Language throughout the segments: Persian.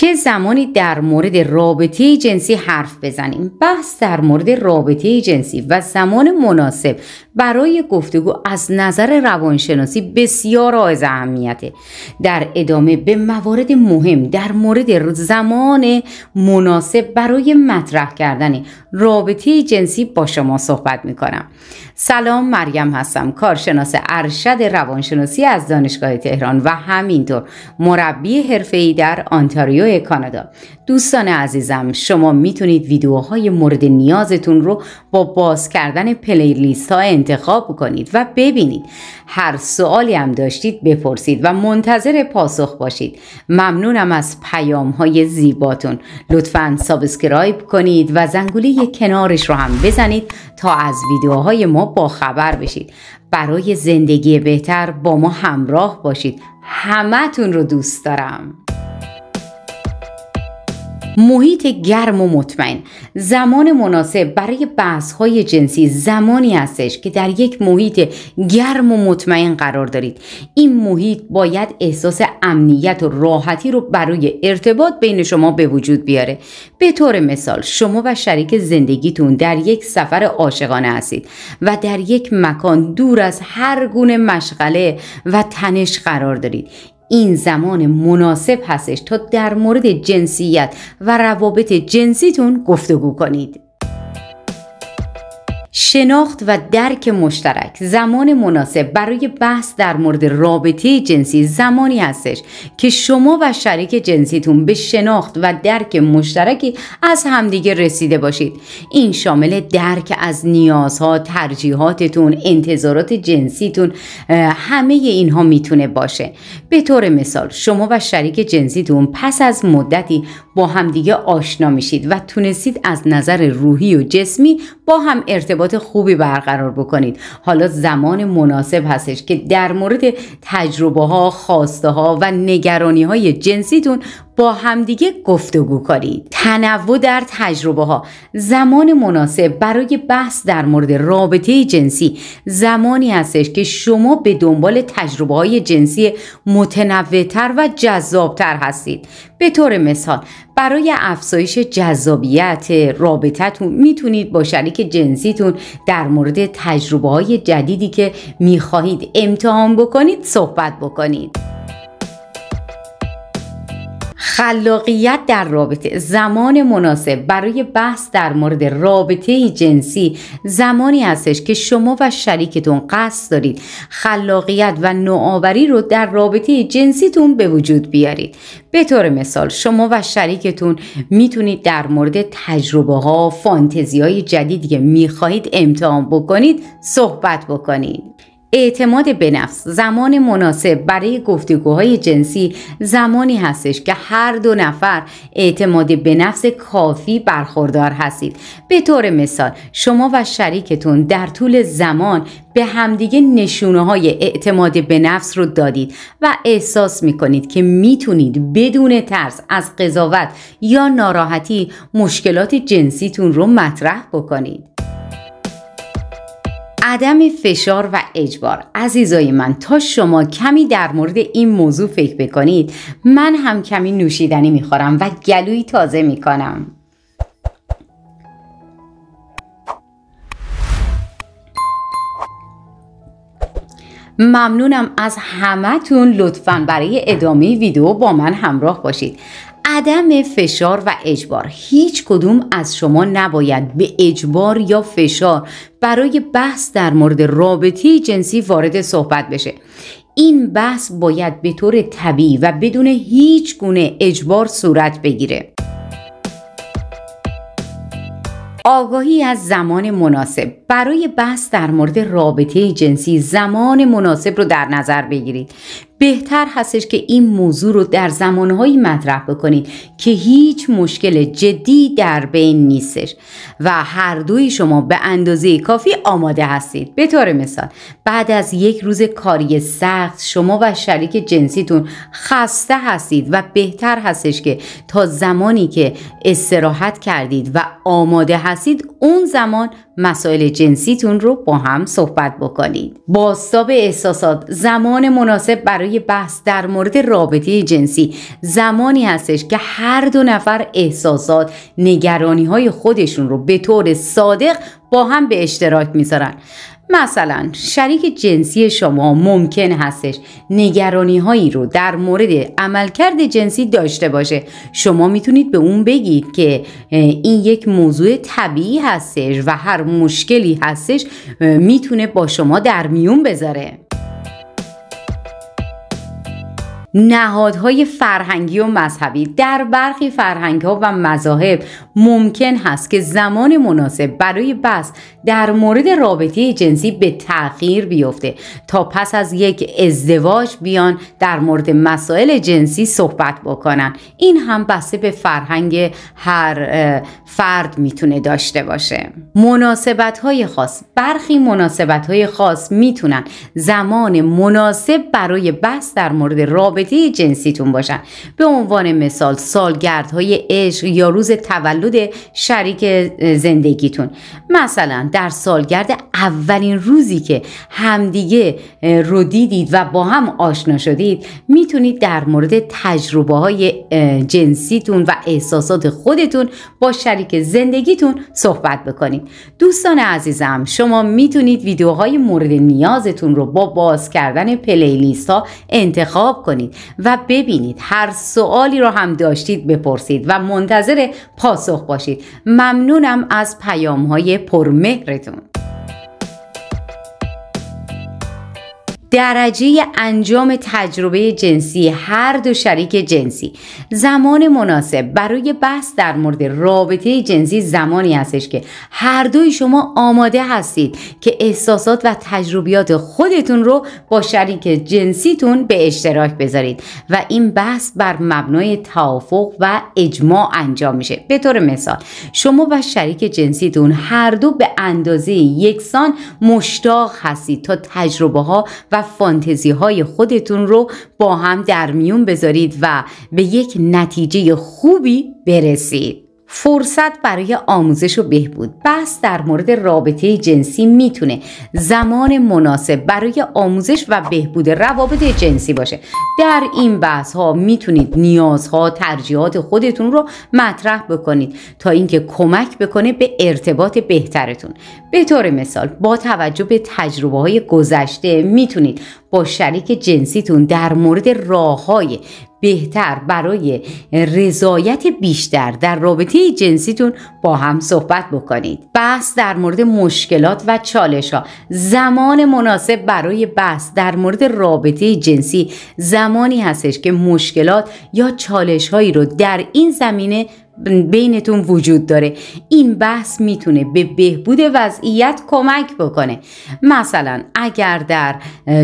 چه زمانی در مورد رابطه جنسی حرف بزنیم بحث در مورد رابطه جنسی و زمان مناسب برای گفتگو از نظر روانشناسی بسیار از اهمیته در ادامه به موارد مهم در مورد زمان مناسب برای مطرح کردن رابطه جنسی با شما صحبت میکنم سلام مریم هستم کارشناس ارشد روانشناسی از دانشگاه تهران و همینطور مربی ای در آنتاریو کانادا دوستان عزیزم شما میتونید ویدیوهای مورد نیازتون رو با باز کردن پلیلیست ها انتخاب کنید و ببینید هر سوالی هم داشتید بپرسید و منتظر پاسخ باشید ممنونم از پیام های زیباتون لطفا سابسکرایب کنید و زنگوله کنارش رو هم بزنید تا از ویدیوهای ما باخبر بشید برای زندگی بهتر با ما همراه باشید تون رو دوست دارم محیط گرم و مطمئن زمان مناسب برای بحث های جنسی زمانی هستش که در یک محیط گرم و مطمئن قرار دارید این محیط باید احساس امنیت و راحتی رو برای ارتباط بین شما به وجود بیاره به طور مثال شما و شریک زندگیتون در یک سفر عاشقانه هستید و در یک مکان دور از هر گونه مشغله و تنش قرار دارید این زمان مناسب هستش تا در مورد جنسیت و روابط جنسیتون گفتگو کنید. شناخت و درک مشترک زمان مناسب برای بحث در مورد رابطه جنسی زمانی هستش که شما و شریک جنسیتون به شناخت و درک مشترکی از همدیگه رسیده باشید این شامل درک از نیازها ترجیحاتتون انتظارات جنسیتون همه اینها میتونه باشه به طور مثال شما و شریک جنسیتون پس از مدتی با همدیگه آشنا میشید و تونستید از نظر روحی و جسمی با هم ارتباط خوبی برقرار بکنید حالا زمان مناسب هستش که در مورد تجربه ها خواسته ها و نگرانی های جنسیتون با همدیگه گفتگو کنید تنوع در تجربه ها زمان مناسب برای بحث در مورد رابطه جنسی زمانی هستش که شما به دنبال تجربه های جنسی متنوعتر و جذابتر هستید به طور مثال برای افزایش جذابیت رابطتون میتونید با شریک جنسیتون در مورد تجربه های جدیدی که میخواهید امتحان بکنید صحبت بکنید خلاقیت در رابطه زمان مناسب برای بحث در مورد رابطه جنسی زمانی هستش که شما و شریکتون قصد دارید خلاقیت و نوآوری رو در رابطه جنسیتون به وجود بیارید به طور مثال شما و شریکتون میتونید در مورد تجربه ها فانتزی های جدیدی که میخواهید امتحان بکنید صحبت بکنید اعتماد به نفس زمان مناسب برای گفتگوهای جنسی زمانی هستش که هر دو نفر اعتماد به نفس کافی برخوردار هستید به طور مثال شما و شریکتون در طول زمان به همدیگه نشونه های اعتماد به نفس رو دادید و احساس می کنید که میتونید بدون ترس از قضاوت یا ناراحتی مشکلات جنسیتون رو مطرح بکنید. عدم فشار و اجبار عزیزای من تا شما کمی در مورد این موضوع فکر بکنید من هم کمی نوشیدنی میخورم و گلوی تازه میکنم ممنونم از تون لطفا برای ادامه ویدیو با من همراه باشید عدم فشار و اجبار هیچ کدوم از شما نباید به اجبار یا فشار برای بحث در مورد رابطه جنسی وارد صحبت بشه این بحث باید به طور طبیعی و بدون هیچ گونه اجبار صورت بگیره آگاهی از زمان مناسب برای بحث در مورد رابطه جنسی زمان مناسب رو در نظر بگیرید بهتر هستش که این موضوع رو در زمانهایی مطرح بکنید که هیچ مشکل جدی در بین نیستش و هر دوی شما به اندازه کافی آماده هستید به طور مثال بعد از یک روز کاری سخت شما و شریک جنسیتون خسته هستید و بهتر هستش که تا زمانی که استراحت کردید و آماده هستید اون زمان مسائل جنسیتون رو با هم صحبت بکنید باستاب احساسات زمان مناسب برای بحث در مورد رابطه جنسی زمانی هستش که هر دو نفر احساسات نگرانی های خودشون رو به طور صادق با هم به اشتراک میذارن مثلا شریک جنسی شما ممکن هستش نگرانی هایی رو در مورد عملکرد جنسی داشته باشه شما میتونید به اون بگید که این یک موضوع طبیعی هستش و هر مشکلی هستش میتونه با شما در میون بذاره نهادهای فرهنگی و مذهبی در برخی فرهنگ ها و مذاهب ممکن هست که زمان مناسب برای بحث در مورد رابطه جنسی به تغییر بیفته تا پس از یک ازدواج بیان در مورد مسائل جنسی صحبت بکنن این هم بسته به فرهنگ هر فرد میتونه داشته باشه مناسبت های خاص برخی مناسبت های خاص میتونن زمان مناسب برای بحث در مورد رابطه رابطه جنسیتون باشن به عنوان مثال سالگردهای عشق یا روز تولد شریک زندگیتون مثلا در سالگرد اولین روزی که همدیگه رو دیدید و با هم آشنا شدید میتونید در مورد تجربه های جنسیتون و احساسات خودتون با شریک زندگیتون صحبت بکنید دوستان عزیزم شما میتونید ویدیوهای مورد نیازتون رو با باز کردن پلیلیست ها انتخاب کنید و ببینید هر سوالی رو هم داشتید بپرسید و منتظر پاسخ باشید ممنونم از پیام های پرمهرتون درجه انجام تجربه جنسی هر دو شریک جنسی زمان مناسب برای بحث در مورد رابطه جنسی زمانی هستش که هر دوی شما آماده هستید که احساسات و تجربیات خودتون رو با شریک جنسیتون به اشتراک بذارید و این بحث بر مبنای توافق و اجماع انجام میشه به طور مثال شما و شریک جنسیتون هر دو به اندازه یکسان مشتاق هستید تا تجربه ها و و فانتزی های خودتون رو با هم در میون بذارید و به یک نتیجه خوبی برسید فرصت برای آموزش و بهبود بحث در مورد رابطه جنسی میتونه زمان مناسب برای آموزش و بهبود روابط جنسی باشه در این بحث ها میتونید نیازها ترجیحات خودتون رو مطرح بکنید تا اینکه کمک بکنه به ارتباط بهترتون به طور مثال با توجه به تجربه های گذشته میتونید با شریک جنسیتون در مورد راه های بهتر برای رضایت بیشتر در رابطه جنسیتون با هم صحبت بکنید بحث در مورد مشکلات و چالش ها زمان مناسب برای بحث در مورد رابطه جنسی زمانی هستش که مشکلات یا چالش هایی رو در این زمینه بینتون وجود داره این بحث میتونه به بهبود وضعیت کمک بکنه مثلا اگر در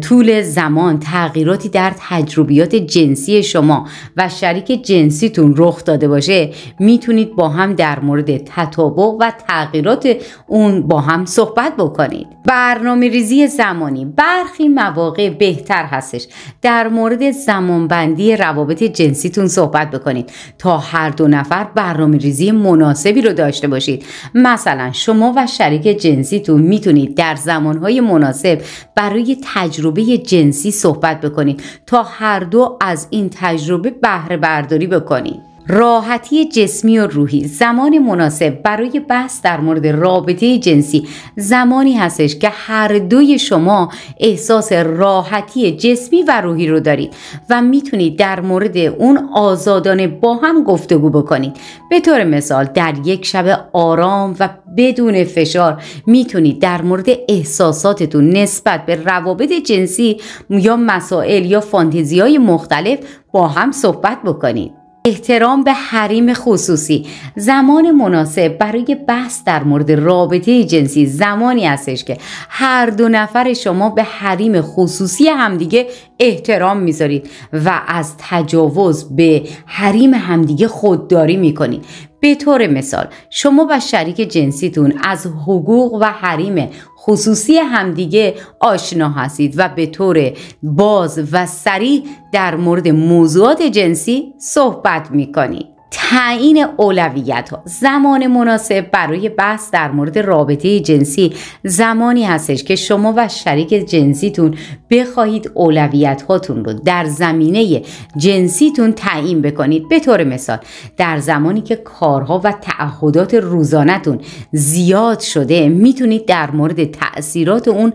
طول زمان تغییراتی در تجربیات جنسی شما و شریک جنسیتون رخ داده باشه میتونید با هم در مورد تطابق و تغییرات اون با هم صحبت بکنید برنامه ریزی زمانی برخی مواقع بهتر هستش در مورد زمانبندی روابط جنسیتون صحبت بکنید تا هر دو نفر برنامه ریزی مناسبی رو داشته باشید مثلا شما و شریک تو میتونید در زمانهای مناسب برای تجربه جنسی صحبت بکنید تا هر دو از این تجربه بهره برداری بکنید راحتی جسمی و روحی زمان مناسب برای بحث در مورد رابطه جنسی زمانی هستش که هر دوی شما احساس راحتی جسمی و روحی رو دارید و میتونید در مورد اون آزادانه با هم گفتگو بکنید به طور مثال در یک شب آرام و بدون فشار میتونید در مورد احساساتتون نسبت به روابط جنسی یا مسائل یا فانتزی های مختلف با هم صحبت بکنید احترام به حریم خصوصی زمان مناسب برای بحث در مورد رابطه جنسی زمانی هستش که هر دو نفر شما به حریم خصوصی همدیگه احترام میذارید و از تجاوز به حریم همدیگه خودداری میکنید به طور مثال شما و شریک جنسیتون از حقوق و حریم خصوصی همدیگه آشنا هستید و به طور باز و سریع در مورد موضوعات جنسی صحبت می کنید. تعیین اولویت ها زمان مناسب برای بحث در مورد رابطه جنسی زمانی هستش که شما و شریک جنسیتون بخواهید اولویت هاتون رو در زمینه جنسیتون تعیین بکنید به طور مثال در زمانی که کارها و تعهدات روزانتون زیاد شده میتونید در مورد تاثیرات اون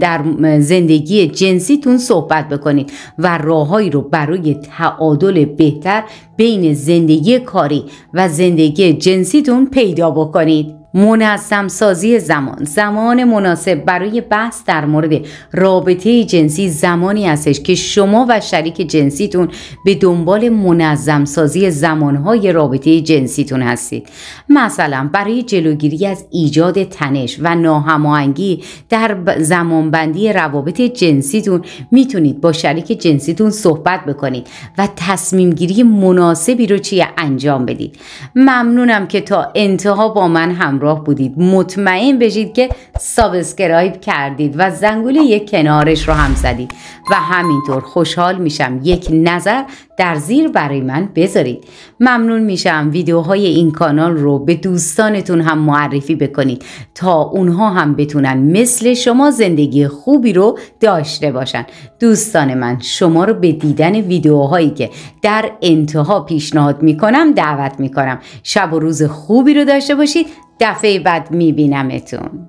در زندگی جنسیتون صحبت بکنید و راههایی رو برای تعادل بهتر بین زندگی یک کاری و زندگی جنسیتون پیدا بکنید. منظم سازی زمان زمان مناسب برای بحث در مورد رابطه جنسی زمانی هستش که شما و شریک جنسیتون به دنبال منظم سازی زمانهای رابطه جنسیتون هستید مثلا برای جلوگیری از ایجاد تنش و ناهماهنگی در زمانبندی روابط جنسیتون میتونید با شریک جنسیتون صحبت بکنید و تصمیم گیری مناسبی رو چیه انجام بدید ممنونم که تا انتها با من همراه بودید مطمئن بشید که سابسکرایب کردید و زنگوله یک کنارش رو هم زدید و همینطور خوشحال میشم یک نظر در زیر برای من بذارید ممنون میشم ویدیوهای این کانال رو به دوستانتون هم معرفی بکنید تا اونها هم بتونن مثل شما زندگی خوبی رو داشته باشن دوستان من شما رو به دیدن ویدیوهایی که در انتها پیشنهاد میکنم دعوت میکنم شب و روز خوبی رو داشته باشید دفعه بعد میبینمتون